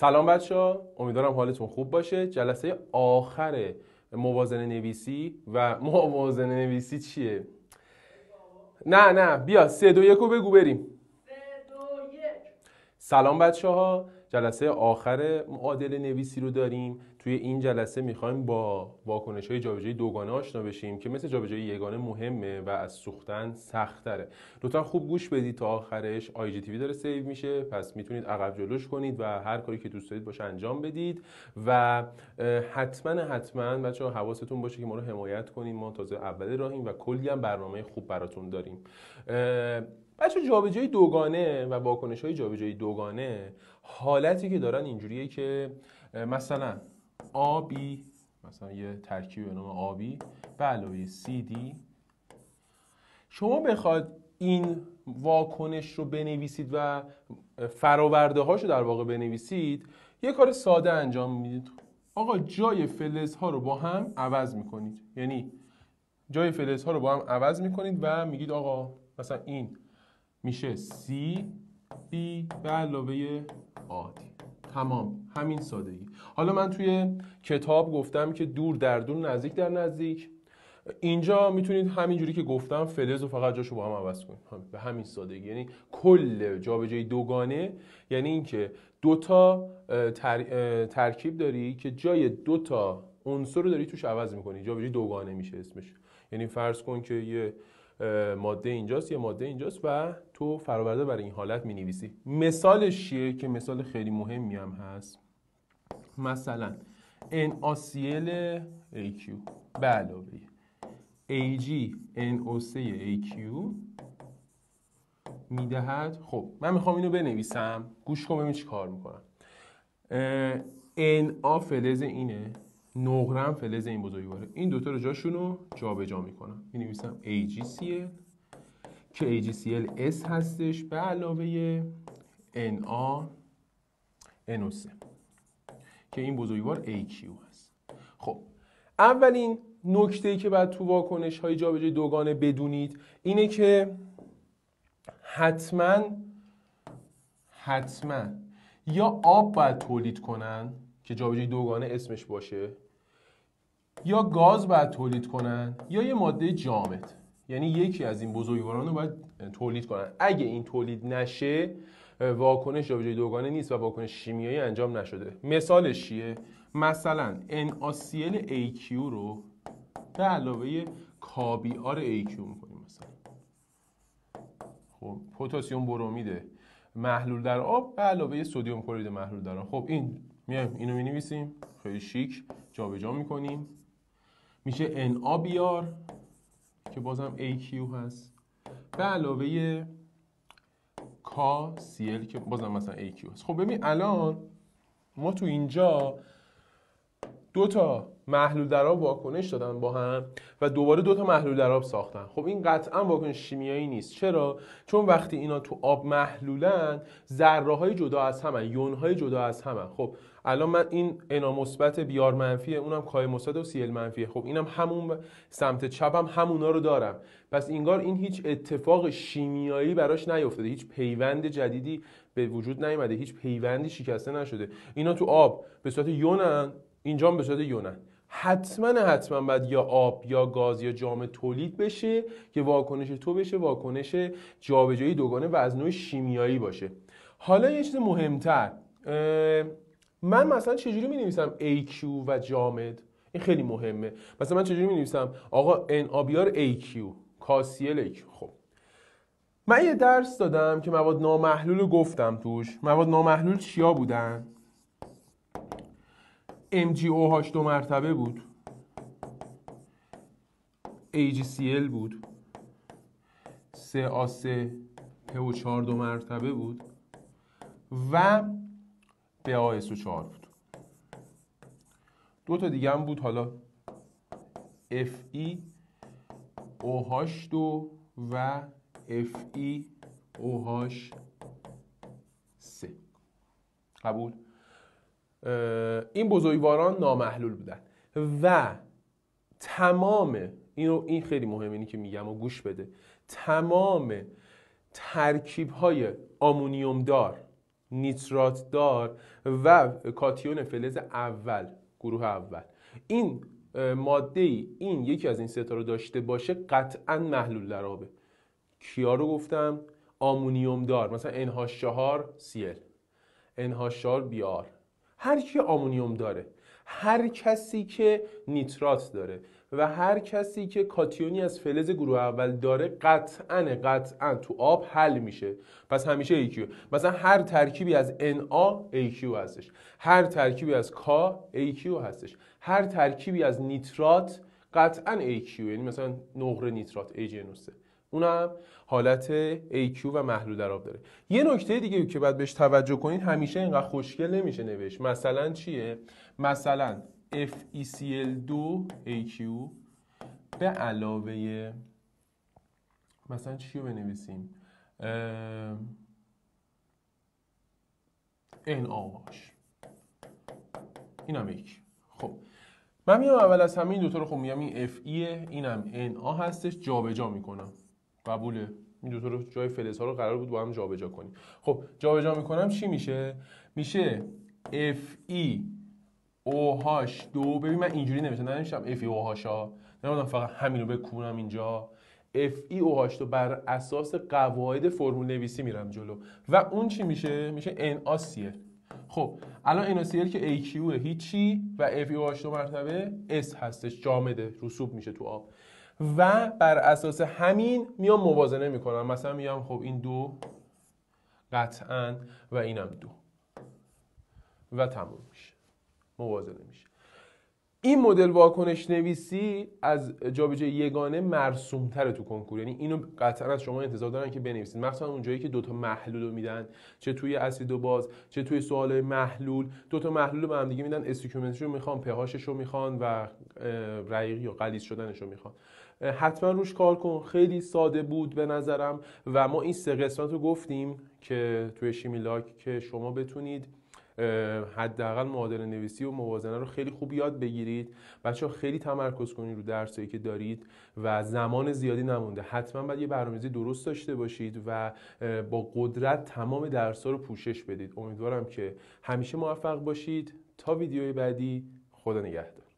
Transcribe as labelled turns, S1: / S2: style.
S1: سلام بچه ها امیدوارم حالتون خوب باشه جلسه آخر موازنه نویسی و موازنه نویسی چیه؟ نه نه بیا سه دو یک رو بگو بریم سلام بچه ها جلسه آخر معادل نویسی رو داریم توی این جلسه میخوایم با واکنش های جابجایی دوگانه آشنا بشیم که مثل جابجایی یگانه مهمه و از سوختن سختره لطفا خوب گوش بدید تا آخرش آی جی داره سیو میشه پس میتونید عقب جلوش کنید و هر کاری که دوست دارید باشه انجام بدید و حتما حتما بچه ها حواستون باشه که ما رو حمایت کنیم ما تازه اول راهیم و کلی هم برنامه خوب براتون داریم بچه جابجایی دوگانه و واکنش های جابجایی دوگانه حالتی که دارن اینجوریه که مثلا آبی مثلا یه ترکیب به نام آبی به علاوه دی شما بخواد این واکنش رو بنویسید و فراورده هاش رو در واقع بنویسید یه کار ساده انجام میدید آقا جای فلز ها رو با هم عوض میکنید یعنی جای فلز ها رو با هم عوض میکنید و میگید آقا مثلا این میشه C B به علاوه آدی تمام همین سادگی حالا من توی کتاب گفتم که دور در دور نزدیک در نزدیک اینجا میتونید جوری که گفتم فلز و فقط جاشو با هم عوض کنید خب، به همین سادگی یعنی کل جابجایی دوگانه یعنی اینکه دوتا تر... ترکیب داری که جای دوتا عنصر رو داری توش عوض میکنی جابجایی دوگانه میشه اسمش یعنی فرض کن که یه ماده اینجاست یه ماده اینجاست و تو فرآورده برای این حالت می نویسی مثالش چیه که مثال خیلی مهمی هم هست مثلا NaCl AQ به علاوه AG NOC 3 می میدهد خب من میخوام اینو بنویسم گوش کن ببین چی کار میکنم Na فلز اینه نقرم فلز این بزرگواره این دوتا رو جاشون رو جابجا میکنم می نویسم AgCl که AgCl S هستش به علاوه Na NO3 که این بزرگوار AQ هست خب اولین نکته که بعد تو واکنش های جابجایی دوگانه بدونید اینه که حتما حتما یا آب باید تولید کنن که جابجایی دوگانه اسمش باشه یا گاز باید تولید کنن یا یه ماده جامد یعنی یکی از این بزرگواران رو باید تولید کنن اگه این تولید نشه واکنش جابجایی دوگانه نیست و واکنش شیمیایی انجام نشده مثالش چیه مثلا AQ رو به علاوه کابیار AQ میکنیم مثلا خب پتاسیم برومیده محلول در آب به علاوه سدیم کلرید محلول در آب خب این میایم اینو نویسیم خیلی شیک جابجا جا کنیم. میشه ان که بازم AQ هست به علاوه کا سیل که بازم مثلا AQ هست خب ببین الان ما تو اینجا دو تا محلول آب واکنش دادن با هم و دوباره دو تا محلول آب ساختن خب این قطعا واکنش شیمیایی نیست چرا چون وقتی اینا تو آب محلولن ذره های جدا از هم یون های جدا از هم خب الان من این انا مثبت بیار منفی، اونم کای مثبت و سیل منفیه خب اینم همون سمت چپم هم همونا رو دارم پس اینگار این هیچ اتفاق شیمیایی براش نیفتاده هیچ پیوند جدیدی به وجود نیومده هیچ پیوندی شکسته نشده اینا تو آب به صورت یونن اینجا به صورت یونان حتما حتما باید یا آب یا گاز یا جامع تولید بشه که واکنش تو بشه واکنش جابجایی دوگانه و از نوع شیمیایی باشه حالا یه چیز مهمتر من مثلا چجوری می نویسم AQ و جامد این خیلی مهمه مثلا من چجوری می نویسم آقا NABR AQ کاسیل AQ خب من یه درس دادم که مواد نامحلول رو گفتم توش مواد نامحلول چیا بودن MGO هاش دو مرتبه بود AGCL بود 3 سه په و 4 دو مرتبه بود و و 4 بود دو تا دیگه هم بود حالا ای e هاش دو و او e هاش سه قبول؟ این بزرگواران نامحلول بودن و تمام اینو این خیلی مهمه اینی که میگم و گوش بده تمام ترکیب های آمونیوم دار نیترات دار و کاتیون فلز اول گروه اول این ماده ای این یکی از این ستا رو داشته باشه قطعا محلول در آبه کیا رو گفتم آمونیوم دار مثلا NH4 Cl NH4 Br هر کی آمونیوم داره هر کسی که نیترات داره و هر کسی که کاتیونی از فلز گروه اول داره قطعا قطعا تو آب حل میشه پس همیشه AQ مثلا هر ترکیبی از Na AQ هستش هر ترکیبی از K AQ هستش هر ترکیبی از نیترات قطعا AQ یعنی مثلا نقره نیترات ایجنوسه اونم حالت AQ و محلول در آب داره یه نکته دیگه که باید بهش توجه کنید همیشه اینقدر خوشگل نمیشه نوشت مثلا چیه مثلا FeCl2 AQ به علاوه مثلا چی رو بنویسیم این این هم خب من میام اول از همین دوتا رو خب میگم این اف ایه e اینم ان آ هستش جابجا جا میکنم قبوله این دوتا رو جای فلز ها رو قرار بود با هم جابجا کنیم خب جابجا میکنم چی میشه میشه اف ای او هاش دو ببین من اینجوری نمیشه ننمیشم اف ای e او هاشا نمیدونم فقط همین رو بکونم اینجا اف ای او هاش دو بر اساس قواعد فرمول نویسی میرم جلو و اون چی میشه میشه ان آ خب الان NaCl که AQ هیچی و FeOH دو مرتبه اس هستش جامده رسوب میشه تو آب و بر اساس همین میام موازنه میکنم مثلا میام خب این دو قطعا و اینم دو و تموم میشه موازنه میشه این مدل واکنش نویسی از جابجایی یگانه مرسوم تو کنکور یعنی اینو قطعا از شما انتظار دارن که بنویسید مخصوصا اونجایی که دوتا محلول رو میدن چه توی اسید و باز چه توی سوال محلول دوتا محلول رو به هم دیگه میدن استیکومنتش رو میخوان پهاشش رو میخوان و رقیق یا غلیظ شدنش رو میخوان حتما روش کار کن خیلی ساده بود به نظرم و ما این سه قسمت رو گفتیم که توی شیمیلاک که شما بتونید حداقل معادله نویسی و موازنه رو خیلی خوب یاد بگیرید بچه ها خیلی تمرکز کنید رو درسایی که دارید و زمان زیادی نمونده حتما باید یه برنامه‌ریزی درست داشته باشید و با قدرت تمام درس‌ها رو پوشش بدید امیدوارم که همیشه موفق باشید تا ویدیوی بعدی خدا نگهدار